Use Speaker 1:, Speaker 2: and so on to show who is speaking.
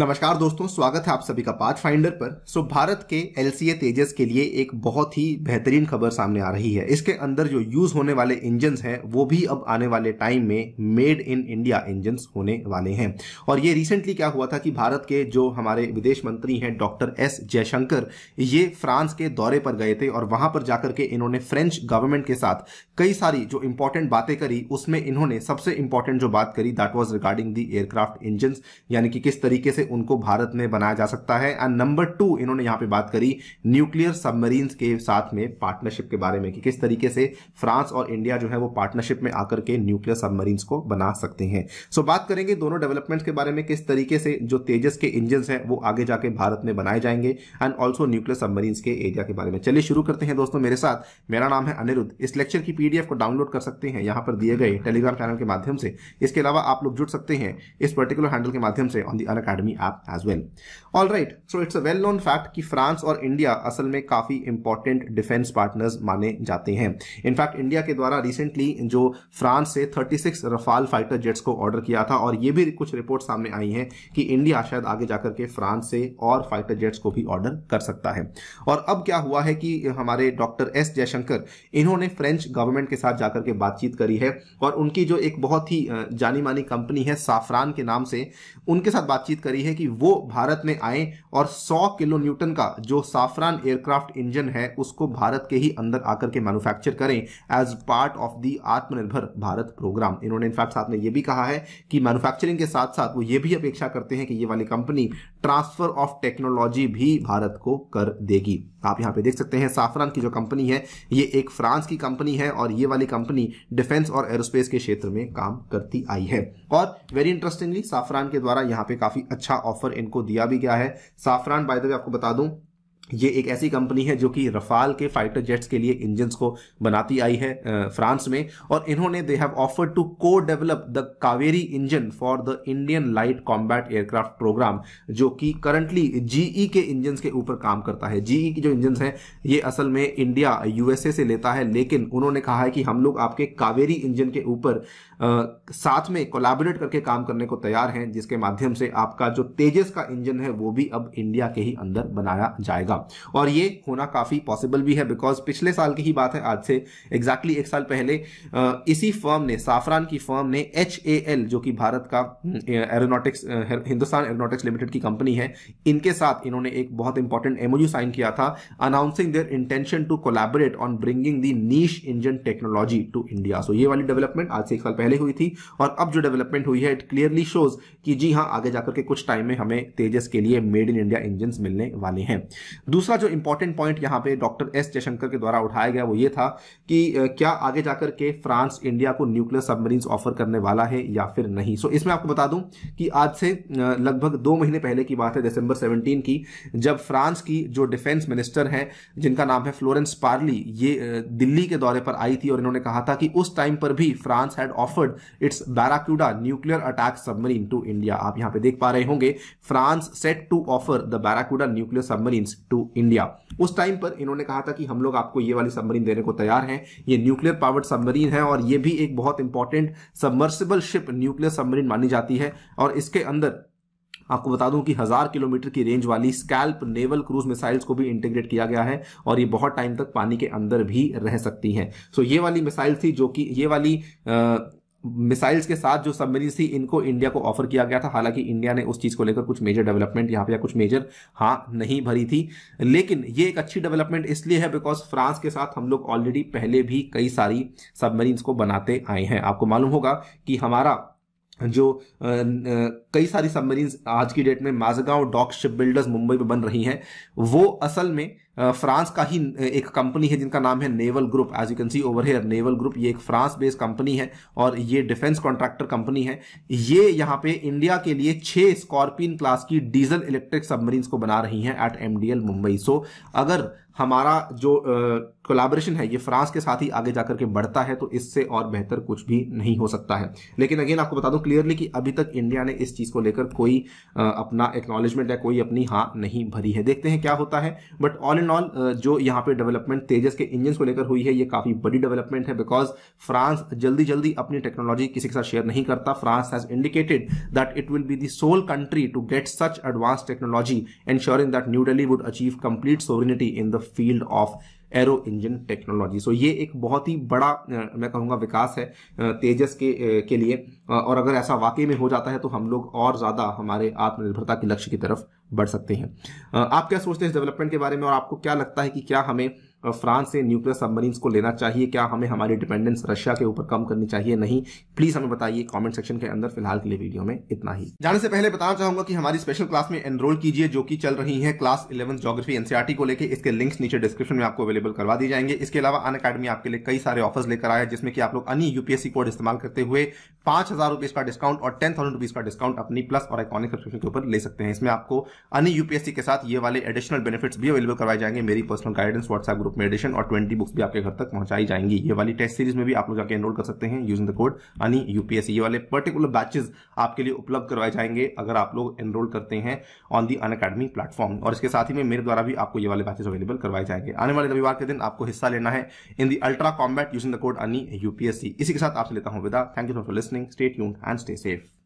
Speaker 1: नमस्कार दोस्तों स्वागत है आप सभी का पाथ फाइंडर पर सो भारत के एल तेजस के लिए एक बहुत ही बेहतरीन खबर सामने आ रही है इसके अंदर जो यूज होने वाले इंजन हैं वो भी अब आने वाले टाइम में मेड इन इंडिया इंजन होने वाले हैं और ये रिसेंटली क्या हुआ था कि भारत के जो हमारे विदेश मंत्री हैं डॉक्टर एस जयशंकर ये फ्रांस के दौरे पर गए थे और वहां पर जाकर के इन्होंने फ्रेंच गवर्नमेंट के साथ कई सारी जो इंपॉर्टेंट बातें करी उसमें इन्होंने सबसे इंपॉर्टेंट जो बात करी that was regarding the aircraft engine यानी कि किस तरीके से उनको भारत में बनाया जा सकता है एंड नंबर टू इन्होंने यहां पे बात करी न्यूक्लियर सबमरीन के साथ में पार्टनरशिप के बारे में कि किस तरीके से फ्रांस और इंडिया जो है वो पार्टनरशिप में आकर के न्यूक्लियर सबमरीन को बना सकते हैं सो so, बात करेंगे दोनों डेवलपमेंट्स के बारे में किस तरीके से जो तेजस के इंजन है वो आगे जाके भारत में बनाए जाएंगे एंड ऑल्सो न्यूक्लियर सबमरीन के एरिया के बारे में चलिए शुरू करते हैं दोस्तों मेरे साथ मेरा नाम है अनिरुद्ध इस लेक्चर की पीडीएफ को डाउनलोड कर सकते हैं यहां पर दिए गए टेलीग्राम चैनल के माध्यम से इसके अलावा आप लोग जुड़ सकते हैं इस पर्टिकुलर हैंडल के माध्यम से on the Unacademy as well all right so it's a well known fact कि फ्रांस और इंडिया असल में काफ़ी इंपॉर्टेंट डिफेंस पार्टनर्स माने जाते हैं इनफैक्ट इंडिया के द्वारा रिसेंटली जो फ्रांस से 36 रफाल फाइटर जेट्स को ऑर्डर किया था और ये भी कुछ रिपोर्ट सामने आई हैं कि इंडिया शायद आगे जाकर के फ्रांस से और फाइटर जेट्स को भी ऑर्डर कर सकता है और अब क्या हुआ है कि हमारे डॉक्टर एस जयशंकर इन्होंने फ्रेंच गवर्नमेंट के साथ जाकर के बातचीत करी है और उनकी जो एक बहुत ही जानी मानी कंपनी है साफरान के नाम से उनके साथ बातचीत करी है है कि वो भारत में आए और 100 किलो न्यूटन का जो साफरान एयरक्राफ्ट इंजन है उसको भारत के ही अंदर आकर के मैन्युफैक्चर करें एज पार्ट ऑफ दी आत्मनिर्भर भारत प्रोग्राम इन्होंने इनफैक्ट साथ में ये भी कहा है कि मैन्युफैक्चरिंग के साथ साथ वो ये भी अपेक्षा करते हैं कि ये वाली कंपनी ट्रांसफर ऑफ टेक्नोलॉजी भी भारत को कर देगी आप यहाँ पे देख सकते हैं साफरान की जो कंपनी है ये एक फ्रांस की कंपनी है और ये वाली कंपनी डिफेंस और एरोस्पेस के क्षेत्र में काम करती आई है और वेरी इंटरेस्टिंगली साफरान के द्वारा यहाँ पे काफी अच्छा ऑफर इनको दिया भी गया है साफरान बाय द वे आपको बता दूं ये एक ऐसी कंपनी है जो कि रफाल के फाइटर जेट्स के लिए इंजन को बनाती आई है फ्रांस में और इन्होंने they have offered to co develop the Kaveri engine for the Indian light combat aircraft program जो कि करंटली जीई e के इंजन के ऊपर काम करता है जीई e की जो इंजन है ये असल में इंडिया यूएसए से लेता है लेकिन उन्होंने कहा है कि हम लोग आपके कावेरी इंजन के ऊपर साथ में कोलाबोरेट करके काम करने को तैयार हैं जिसके माध्यम से आपका जो तेजस का इंजन है वो भी अब इंडिया के ही अंदर बनाया जाएगा होगा और ये होना काफ़ी पॉसिबल भी है बिकॉज पिछले साल की ही बात है आज से एग्जैक्टली exactly एक साल पहले इसी फर्म ने साफरान की फर्म ने एच जो कि भारत का aeronautics hmm, Hindustan aeronautics limited की कंपनी है इनके साथ इन्होंने एक बहुत इंपॉर्टेंट एमओयू साइन किया था announcing their intention to collaborate on bringing the niche engine technology to India सो ये वाली डेवलपमेंट आज से एक साल पहले हुई थी और अब जो डेवलपमेंट हुई है इट क्लियरली शोज कि जी हाँ आगे जाकर के कुछ टाइम में हमें तेजस के लिए मेड इन इंडिया इंजन मिलने वाले हैं दूसरा जो इंपॉर्टेंट पॉइंट यहाँ पे डॉक्टर एस जयशंकर के द्वारा उठाया गया वो ये था कि क्या आगे जाकर के फ्रांस इंडिया को न्यूक्लियर सबमरीन ऑफर करने वाला है या फिर नहीं सो so, इसमें आपको बता दूं कि आज से लगभग दो महीने पहले की बात है दिसंबर 17 की जब फ्रांस की जो डिफेंस मिनिस्टर है जिनका नाम है फ्लोरेंस पार्ली ये दिल्ली के दौरे पर आई थी और इन्होंने कहा था कि उस टाइम पर भी France had offered its Barracuda nuclear attack submarine to India आप यहां पर देख पा रहे होंगे France set to offer the Barracuda nuclear submarine to to India उस टाइम पर इन्होंने कहा था कि हम लोग आपको ये वाली सबमरीन देने को तैयार हैं ये न्यूक्लियर पावर्ड सबमरीन है और ये भी एक बहुत important submersible ship nuclear submarine मानी जाती है और इसके अंदर आपको बता दूं कि हजार किलोमीटर की रेंज वाली स्कैल्प नेवल क्रूज मिसाइल्स को भी इंटीग्रेट किया गया है और ये बहुत टाइम तक पानी के अंदर भी रह सकती हैं सो so ये वाली मिसाइल थी जो कि ये वाली मिसाइल्स के साथ जो सबमरीन थी इनको इंडिया को ऑफर किया गया था हालांकि इंडिया ने उस चीज को लेकर कुछ मेजर डेवलपमेंट यहाँ पे या कुछ मेजर हाँ नहीं भरी थी लेकिन ये एक अच्छी डेवलपमेंट इसलिए है बिकॉज फ्रांस के साथ हम लोग ऑलरेडी पहले भी कई सारी सबमरीन्स को बनाते आए हैं आपको मालूम होगा कि हमारा जो कई सारी सबमरीन आज की डेट में Mazagon dock ship builders Mumbai में बन रही हैं वो असल में फ्रांस का ही एक कंपनी है जिनका नाम है naval group as you can see over here naval group ये एक फ्रांस बेस्ड कंपनी है और ये डिफेंस कॉन्ट्रैक्टर कंपनी है ये यहाँ पे इंडिया के लिए छः स्कॉर्पियन क्लास की डीजल इलेक्ट्रिक सबमरीन्स को बना रही हैं एट एम मुंबई सो अगर हमारा जो कोलाब्रेशन है ये फ्रांस के साथ ही आगे जाकर के बढ़ता है तो इससे और बेहतर कुछ भी नहीं हो सकता है लेकिन अगेन आपको बता दूं क्लियरली कि अभी तक इंडिया ने इस चीज़ को लेकर कोई आ, अपना एक्नॉलेजमेंट या कोई अपनी हाँ नहीं भरी है देखते हैं क्या होता है बट ऑल इन ऑल जो यहाँ पे डेवलपमेंट तेजस के इंजन को लेकर हुई है ये काफ़ी बड़ी डेवलपमेंट है बिकॉज फ्रांस जल्दी जल्दी अपनी टेक्नोलॉजी किसी के साथ शेयर नहीं करता France has indicated that it will be the sole country to get such advance technology ensuring that New Delhi would achieve complete sovereignty in the field of aero engine technology सो ये एक बहुत ही बड़ा मैं कहूँगा विकास है तेजस के के लिए और अगर ऐसा वाकई में हो जाता है तो हम लोग और ज़्यादा हमारे आत्मनिर्भरता के लक्ष्य की तरफ बढ़ सकते हैं आप क्या सोचते हैं इस डेवलपमेंट के बारे में और आपको क्या लगता है कि क्या हमें फ्रांस से न्यूक्लियर सबमरीन को लेना चाहिए क्या हमें हमारी डिपेंडेंस रशिया के ऊपर कम करनी चाहिए नहीं प्लीज हमें बताइए कमेंट सेक्शन के अंदर फिलहाल के लिए वीडियो में इतना ही जाने से पहले बताना चाहूंगा कि हमारी स्पेशल क्लास में एनरोल कीजिए जो कि चल रही है क्लास इलेवन जोग्राफी एनसीआरटी को लेकर इसके लिंक नीचे डिस्क्रिप्शन में आपको अवेलेबल करवा दी जाएंगे इसके अलावा अन अकेडमी आपके लिए कई सारे ऑफर्स लेकर आया जिसमें कि आप लोग अन्य यूपीएससी कोड इस्तेमाल करते हुए पांच हजार रुपीज का डिस्काउंट और टेन थाउजेंड रुपीज का डिस्काउंट अपनी प्लस और आइकॉनिक सब्सक्रिप्शन के ऊपर ले सकते हैं इसमें आपको अन्य यूपीएससी के साथ ये वाले एडिशनल बेनिफिट्स भी अवेलेबल करवाए जाएंगे मेरी पर्सनल गाइडेंस व्हाट्सएप रूप में एडिशन और ट्वेंटी बुक्स भी आपके घर तक पहुंचाई जाएंगी ये वाली टेस्ट सीरीज में भी आप लोग जाकर एनरोल कर सकते हैं using the code Ani UPSC ये वाले पर्टिकुलर बैचेज आपके लिए उपलब्ध करवाए जाएंगे अगर आप लोग एनरोल करते हैं on the Unacademy platform और इसके साथ ही में मेरे द्वारा भी आपको ये वाले बैचेज अवेलेबल करवाए जाएंगे आने वाले रविवार के दिन आपको हिस्सा लेना है in the ultra combat using the code Ani UPSC इसी के साथ आपसे लेता हूं विदा thank you for listening stay यून एंड स्टे सेफ